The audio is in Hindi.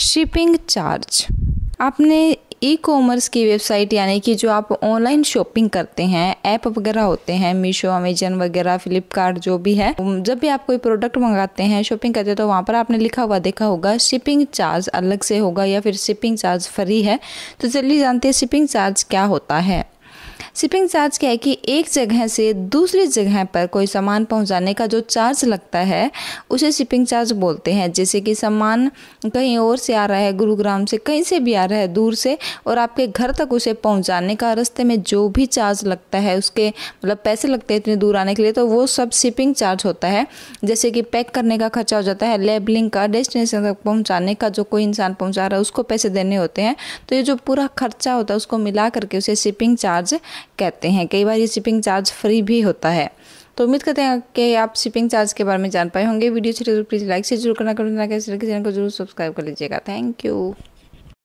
शिपिंग चार्ज आपने ई कॉमर्स की वेबसाइट यानी कि जो आप ऑनलाइन शॉपिंग करते हैं ऐप वगैरह होते हैं मीशो अमेजन वगैरह फ्लिपकार्ट जो भी है जब भी आप कोई प्रोडक्ट मंगाते हैं शॉपिंग करते हैं तो वहाँ पर आपने लिखा हुआ देखा होगा शिपिंग चार्ज अलग से होगा या फिर शिपिंग चार्ज फ्री है तो चलिए जानते हैं शिपिंग चार्ज क्या होता है शिपिंग चार्ज क्या है कि एक जगह से दूसरी जगह पर कोई सामान पहुंचाने का जो चार्ज लगता है उसे शिपिंग चार्ज बोलते हैं जैसे कि सामान कहीं और से आ रहा है गुरुग्राम से कहीं से भी आ रहा है दूर से और आपके घर तक उसे पहुँचाने का रास्ते में जो भी चार्ज लगता है उसके मतलब पैसे लगते हैं इतनी दूर आने के लिए तो वो सब शिपिंग चार्ज होता है जैसे कि पैक करने का खर्चा हो जाता है लेबलिंग का डेस्टिनेशन तक पहुँचाने का जो कोई इंसान पहुँचा रहा है उसको पैसे देने होते हैं तो ये जो पूरा खर्चा होता है उसको मिला करके उसे शिपिंग चार्ज कहते हैं कई बार ये शिपिंग चार्ज फ्री भी होता है तो उम्मीद करते हैं कि आप शिपिंग चार्ज के बारे में जान पाए होंगे वीडियो अच्छी लगे तो प्लीज़ लाइक से जरूर करना करना चैनल को जरूर सब्सक्राइब कर लीजिएगा थैंक यू